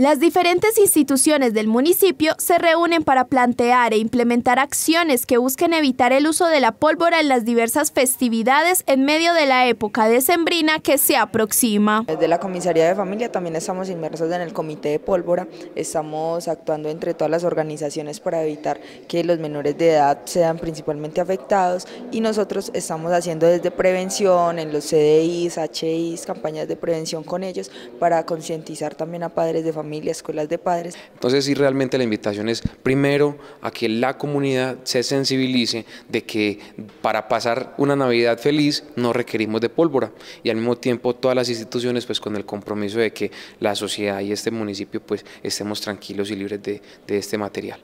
Las diferentes instituciones del municipio se reúnen para plantear e implementar acciones que busquen evitar el uso de la pólvora en las diversas festividades en medio de la época decembrina que se aproxima. Desde la comisaría de familia también estamos inmersos en el comité de pólvora, estamos actuando entre todas las organizaciones para evitar que los menores de edad sean principalmente afectados y nosotros estamos haciendo desde prevención en los CDIs, HIs, campañas de prevención con ellos para concientizar también a padres de familia de padres. Entonces sí, realmente la invitación es primero a que la comunidad se sensibilice de que para pasar una Navidad feliz no requerimos de pólvora y al mismo tiempo todas las instituciones pues con el compromiso de que la sociedad y este municipio pues estemos tranquilos y libres de, de este material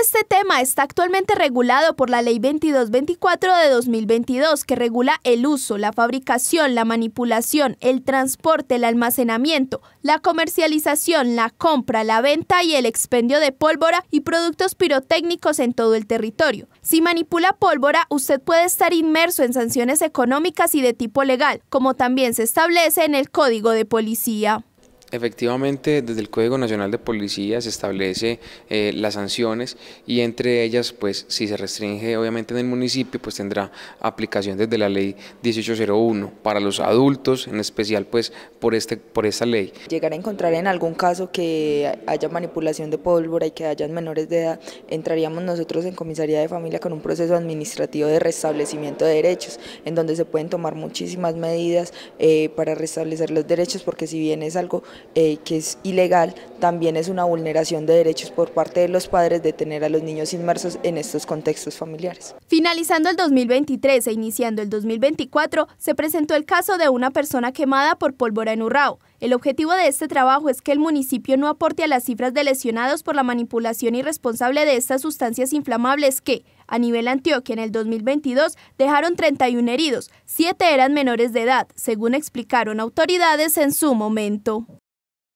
este tema está actualmente regulado por la Ley 2224 de 2022, que regula el uso, la fabricación, la manipulación, el transporte, el almacenamiento, la comercialización, la compra, la venta y el expendio de pólvora y productos pirotécnicos en todo el territorio. Si manipula pólvora, usted puede estar inmerso en sanciones económicas y de tipo legal, como también se establece en el Código de Policía. Efectivamente, desde el Código Nacional de Policía se establece eh, las sanciones y entre ellas, pues si se restringe obviamente en el municipio, pues tendrá aplicación desde la ley 1801 para los adultos, en especial pues por, este, por esta ley. Llegar a encontrar en algún caso que haya manipulación de pólvora y que hayan menores de edad, entraríamos nosotros en comisaría de familia con un proceso administrativo de restablecimiento de derechos, en donde se pueden tomar muchísimas medidas eh, para restablecer los derechos, porque si bien es algo eh, que es ilegal, también es una vulneración de derechos por parte de los padres de tener a los niños inmersos en estos contextos familiares. Finalizando el 2023 e iniciando el 2024, se presentó el caso de una persona quemada por pólvora en Urrao. El objetivo de este trabajo es que el municipio no aporte a las cifras de lesionados por la manipulación irresponsable de estas sustancias inflamables que, a nivel Antioquia en el 2022 dejaron 31 heridos, 7 eran menores de edad, según explicaron autoridades en su momento.